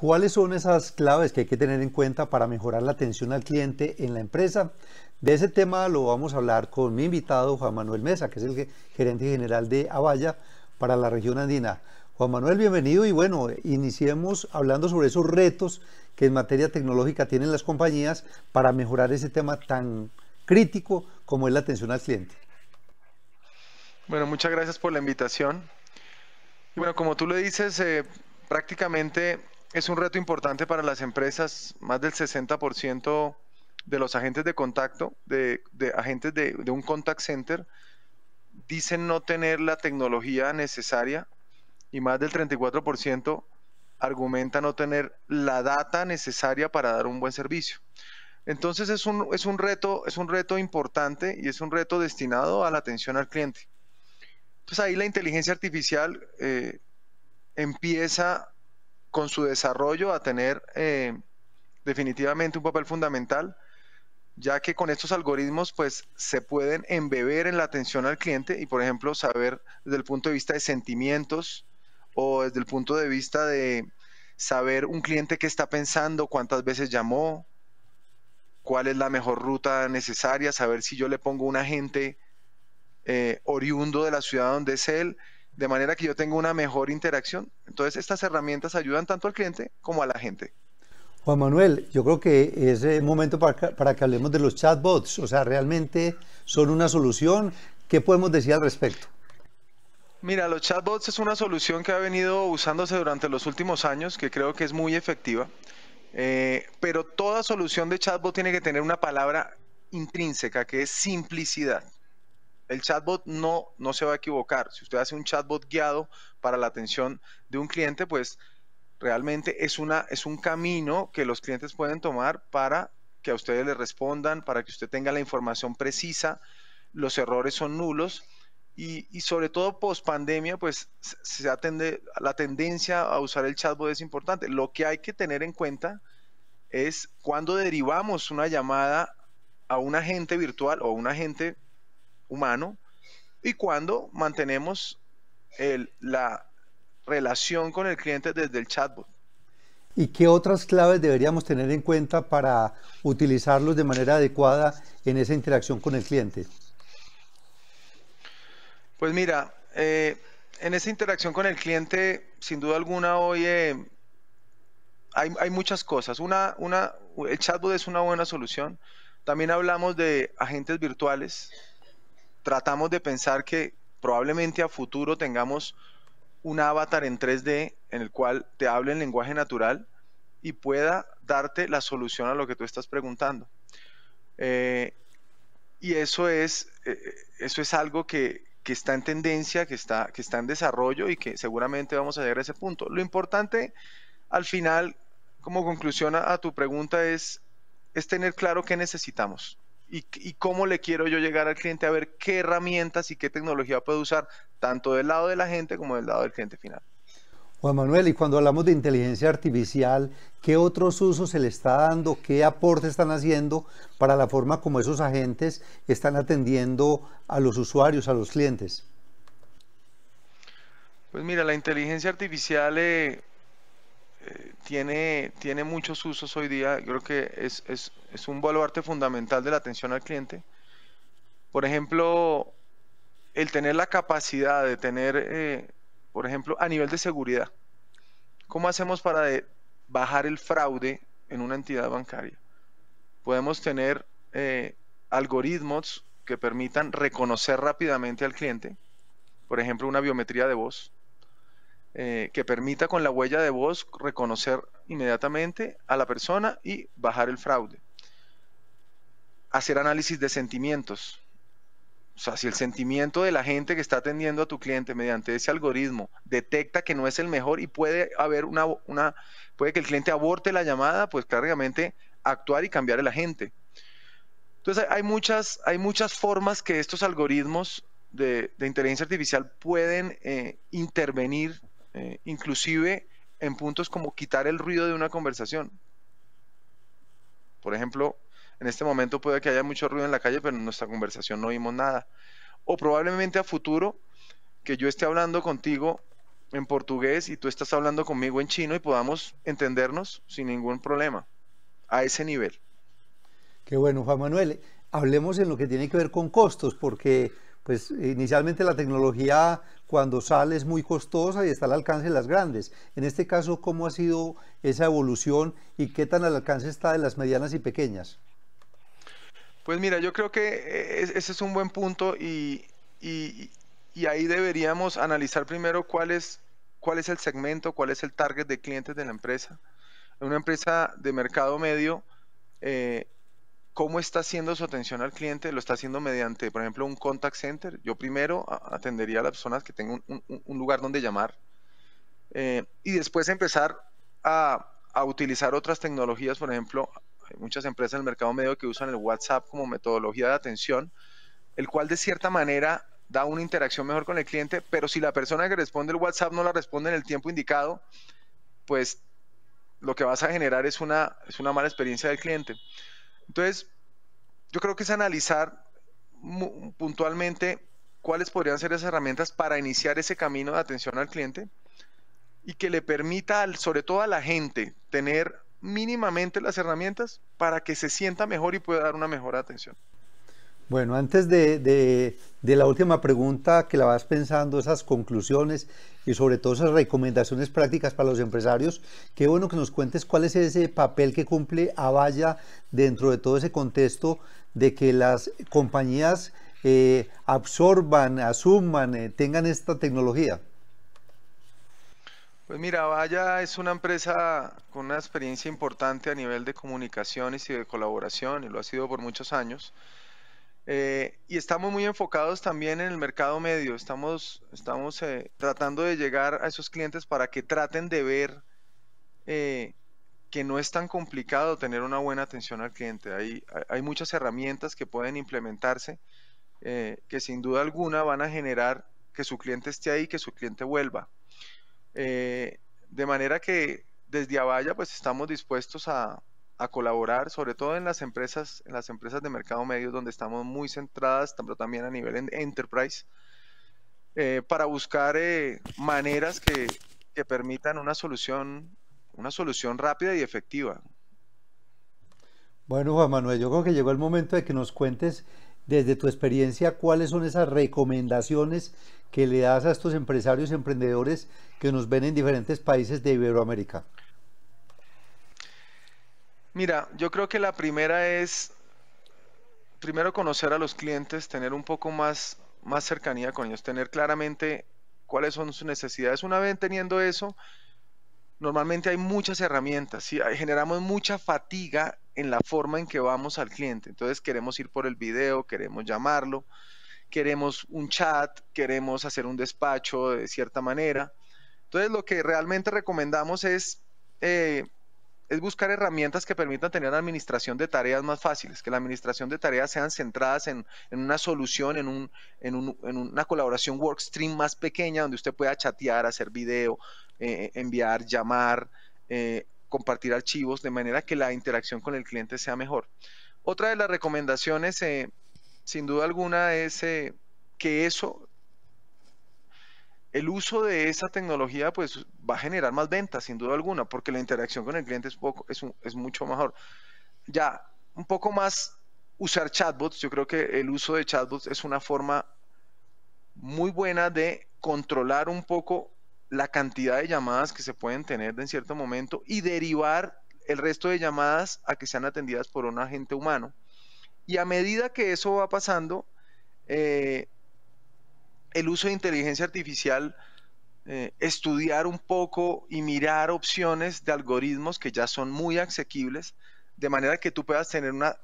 ¿Cuáles son esas claves que hay que tener en cuenta para mejorar la atención al cliente en la empresa? De ese tema lo vamos a hablar con mi invitado Juan Manuel Mesa, que es el gerente general de Avaya para la región andina. Juan Manuel, bienvenido y bueno, iniciemos hablando sobre esos retos que en materia tecnológica tienen las compañías para mejorar ese tema tan crítico como es la atención al cliente. Bueno, muchas gracias por la invitación. Y bueno, como tú le dices, eh, prácticamente es un reto importante para las empresas. Más del 60% de los agentes de contacto, de, agentes de, un contact center, dicen no tener la tecnología necesaria y más del 34% argumenta no tener la data necesaria para dar un buen servicio. Entonces es un, es un reto, es un reto importante y es un reto destinado a la atención al cliente. Entonces ahí la inteligencia artificial eh, empieza con su desarrollo a tener eh, definitivamente un papel fundamental, ya que con estos algoritmos pues se pueden embeber en la atención al cliente y por ejemplo saber desde el punto de vista de sentimientos o desde el punto de vista de saber un cliente que está pensando, cuántas veces llamó, cuál es la mejor ruta necesaria, saber si yo le pongo un agente eh, oriundo de la ciudad donde es él de manera que yo tenga una mejor interacción. Entonces, estas herramientas ayudan tanto al cliente como a la gente. Juan Manuel, yo creo que es el eh, momento para que, hablemos de los chatbots. O sea, realmente son una solución. ¿Qué podemos decir al respecto? Mira, los chatbots es una solución que ha venido usándose durante los últimos años, que creo que es muy efectiva. Eh, pero toda solución de chatbot tiene que tener una palabra intrínseca, que es simplicidad. El chatbot no, no se va a equivocar. Si usted hace un chatbot guiado para la atención de un cliente, pues realmente es, una, es un camino que los clientes pueden tomar para que a ustedes les respondan, para que usted tenga la información precisa, los errores son nulos y, sobre todo post pandemia, pues se atende, la tendencia a usar el chatbot es importante. Lo que hay que tener en cuenta es cuando derivamos una llamada a un agente virtual o un agente humano y cuando mantenemos la relación con el cliente desde el chatbot. ¿Y qué otras claves deberíamos tener en cuenta para utilizarlos de manera adecuada en esa interacción con el cliente? Pues mira, eh, en esa interacción con el cliente, sin duda alguna hoy hay, muchas cosas. Una, una, el chatbot es una buena solución. También hablamos de agentes virtuales, tratamos de pensar que probablemente a futuro tengamos un avatar en 3D en el cual te hable en lenguaje natural y pueda darte la solución a lo que tú estás preguntando. Eh, y eso es, eh, eh, eso es algo que, está en tendencia, que está, que está en desarrollo y que seguramente vamos a llegar a ese punto. Lo importante al final, como conclusión a, a tu pregunta, es, es tener claro qué necesitamos y, cómo le quiero yo llegar al cliente a ver qué herramientas y qué tecnología puedo usar, tanto del lado de la gente como del lado del cliente final. Juan Manuel, y cuando hablamos de inteligencia artificial, ¿qué otros usos se le está dando? ¿Qué aporte están haciendo para la forma como esos agentes están atendiendo a los usuarios, a los clientes? Pues mira, la inteligencia artificial eh, eh, tiene, muchos usos hoy día. Creo que es, un baluarte fundamental de la atención al cliente. Por ejemplo, el tener la capacidad de tener, eh, por ejemplo, a nivel de seguridad. ¿Cómo hacemos para bajar el fraude en una entidad bancaria? Podemos tener eh, algoritmos que permitan reconocer rápidamente al cliente, por ejemplo, una biometría de voz, eh, que permita con la huella de voz reconocer inmediatamente a la persona y bajar el fraude. Hacer análisis de sentimientos. O sea, si el sentimiento de la gente que está atendiendo a tu cliente mediante ese algoritmo detecta que no es el mejor y puede haber una, una puede que el cliente aborte la llamada, pues claramente actuar y cambiar el agente Entonces hay muchas, hay muchas formas que estos algoritmos de, inteligencia artificial pueden eh, intervenir eh, inclusive en puntos como quitar el ruido de una conversación. Por ejemplo, en este momento puede que haya mucho ruido en la calle, pero en nuestra conversación no oímos nada. O probablemente a futuro que yo esté hablando contigo en portugués y tú estás hablando conmigo en chino y podamos entendernos sin ningún problema a ese nivel. Qué bueno, Juan Manuel. Hablemos en lo que tiene que ver con costos, porque pues inicialmente la tecnología cuando sale es muy costosa y está al alcance de las grandes. En este caso, ¿cómo ha sido esa evolución y qué tan al alcance está de las medianas y pequeñas? Pues mira, yo creo que eh, ese es un buen punto y, ahí deberíamos analizar primero cuál es, cuál es el segmento, cuál es el target de clientes de la empresa. Una empresa de mercado medio eh, ¿Cómo está haciendo su atención al cliente? ¿Lo está haciendo mediante, por ejemplo, un contact center? Yo primero atendería a las personas que tengan un, lugar donde llamar eh, y después empezar a, a, utilizar otras tecnologías, por ejemplo, hay muchas empresas en el mercado medio que usan el WhatsApp como metodología de atención, el cual de cierta manera da una interacción mejor con el cliente, pero si la persona que responde el WhatsApp no la responde en el tiempo indicado, pues lo que vas a generar es una, es una mala experiencia del cliente. Entonces, yo creo que es analizar puntualmente cuáles podrían ser las herramientas para iniciar ese camino de atención al cliente y que le permita, al, sobre todo a la gente, tener mínimamente las herramientas para que se sienta mejor y pueda dar una mejor atención. Bueno, antes de, la última pregunta, que la vas pensando, esas conclusiones y sobre todo esas recomendaciones prácticas para los empresarios, qué bueno que nos cuentes cuál es ese papel que cumple Avaya dentro de todo ese contexto de que las compañías eh, absorban, asuman, eh, tengan esta tecnología. Pues mira, Avaya es una empresa con una experiencia importante a nivel de comunicaciones y de colaboración, y lo ha sido por muchos años. Eh, y estamos muy enfocados también en el mercado medio. Estamos, estamos eh, tratando de llegar a esos clientes para que traten de ver eh, que no es tan complicado tener una buena atención al cliente. Hay, hay muchas herramientas que pueden implementarse que sin duda alguna van a generar que su cliente esté ahí, que su cliente vuelva. de manera que desde Avaya pues estamos dispuestos a, a colaborar, sobre todo en las empresas, en las empresas de mercado medio, donde estamos muy centradas, pero también a nivel en enterprise, eh, para buscar eh, maneras que, que, permitan una solución, una solución rápida y efectiva. Bueno, Juan Manuel, yo creo que llegó el momento de que nos cuentes desde tu experiencia cuáles son esas recomendaciones que le das a estos empresarios y emprendedores que nos ven en diferentes países de Iberoamérica. Mira, yo creo que la primera es, primero conocer a los clientes, tener un poco más, más cercanía con ellos, tener claramente cuáles son sus necesidades. Una vez teniendo eso, normalmente hay muchas herramientas, y generamos mucha fatiga en la forma en que vamos al cliente. Entonces queremos ir por el video, queremos llamarlo, queremos un chat, queremos hacer un despacho de cierta manera. Entonces lo que realmente recomendamos es eh, es buscar herramientas que permitan tener una administración de tareas más fáciles, que la administración de tareas sean centradas en, una solución, en, un, una colaboración work stream más pequeña, donde usted pueda chatear, hacer video, eh, enviar, llamar, eh, compartir archivos, de manera que la interacción con el cliente sea mejor. Otra de las recomendaciones, eh, sin duda alguna, es que eso el uso de esa tecnología pues va a generar más ventas, sin duda alguna, porque la interacción con el cliente es, es, mucho mejor. Ya, un poco más usar chatbots, yo creo que el uso de chatbots es una forma muy buena de controlar un poco la cantidad de llamadas que se pueden tener en cierto momento y derivar el resto de llamadas a que sean atendidas por un agente humano. Y a medida que eso va pasando, eh, el uso de inteligencia artificial, eh, estudiar un poco y mirar opciones de algoritmos que ya son muy asequibles, de manera que tú puedas tener una,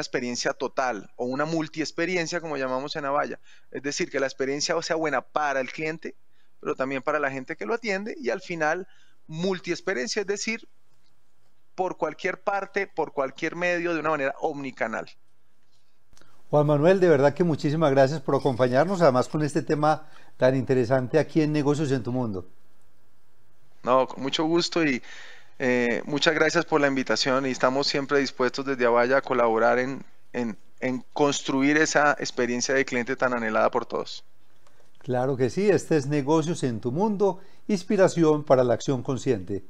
experiencia total o una multiexperiencia, como llamamos en Avaya. Es decir, que la experiencia sea buena para el cliente, pero también para la gente que lo atiende y al final multiexperiencia, es decir, por cualquier parte, por cualquier medio, de una manera omnicanal. Juan Manuel, de verdad que muchísimas gracias por acompañarnos, además con este tema tan interesante aquí en Negocios en tu Mundo. No, con mucho gusto y eh, muchas gracias por la invitación y estamos siempre dispuestos desde Avaya a colaborar en, en construir esa experiencia de cliente tan anhelada por todos. Claro que sí, este es Negocios en tu Mundo, inspiración para la acción consciente.